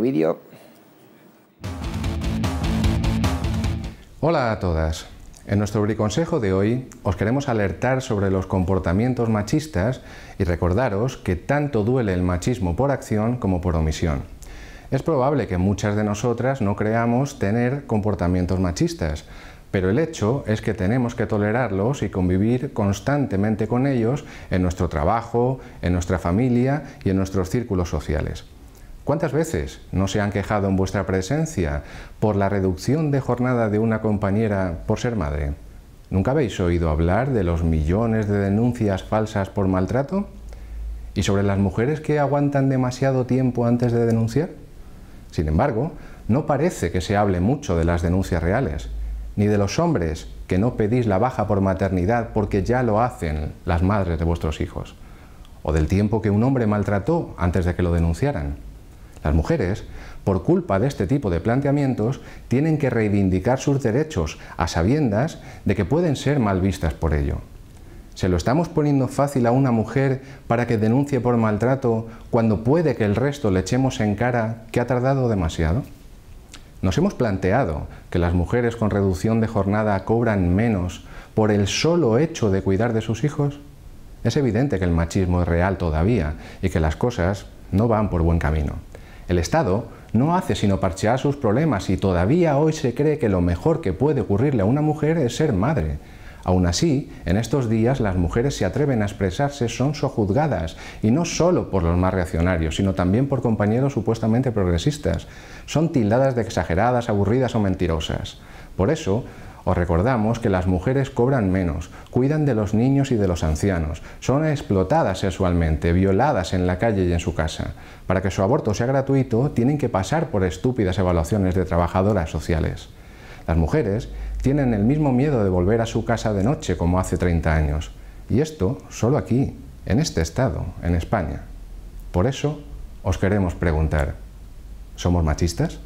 vídeo. Hola a todas. En nuestro briconsejo de hoy os queremos alertar sobre los comportamientos machistas y recordaros que tanto duele el machismo por acción como por omisión. Es probable que muchas de nosotras no creamos tener comportamientos machistas, pero el hecho es que tenemos que tolerarlos y convivir constantemente con ellos en nuestro trabajo, en nuestra familia y en nuestros círculos sociales. ¿Cuántas veces no se han quejado en vuestra presencia por la reducción de jornada de una compañera por ser madre? ¿Nunca habéis oído hablar de los millones de denuncias falsas por maltrato? ¿Y sobre las mujeres que aguantan demasiado tiempo antes de denunciar? Sin embargo, no parece que se hable mucho de las denuncias reales, ni de los hombres que no pedís la baja por maternidad porque ya lo hacen las madres de vuestros hijos, o del tiempo que un hombre maltrató antes de que lo denunciaran. Las mujeres, por culpa de este tipo de planteamientos, tienen que reivindicar sus derechos a sabiendas de que pueden ser mal vistas por ello. ¿Se lo estamos poniendo fácil a una mujer para que denuncie por maltrato cuando puede que el resto le echemos en cara que ha tardado demasiado? ¿Nos hemos planteado que las mujeres con reducción de jornada cobran menos por el solo hecho de cuidar de sus hijos? Es evidente que el machismo es real todavía y que las cosas no van por buen camino. El Estado no hace sino parchear sus problemas y todavía hoy se cree que lo mejor que puede ocurrirle a una mujer es ser madre. Aún así, en estos días las mujeres se atreven a expresarse, son sojuzgadas, y no solo por los más reaccionarios, sino también por compañeros supuestamente progresistas. Son tildadas de exageradas, aburridas o mentirosas. Por eso, os recordamos que las mujeres cobran menos, cuidan de los niños y de los ancianos, son explotadas sexualmente, violadas en la calle y en su casa. Para que su aborto sea gratuito, tienen que pasar por estúpidas evaluaciones de trabajadoras sociales. Las mujeres tienen el mismo miedo de volver a su casa de noche como hace 30 años. Y esto solo aquí, en este estado, en España. Por eso, os queremos preguntar, ¿somos machistas?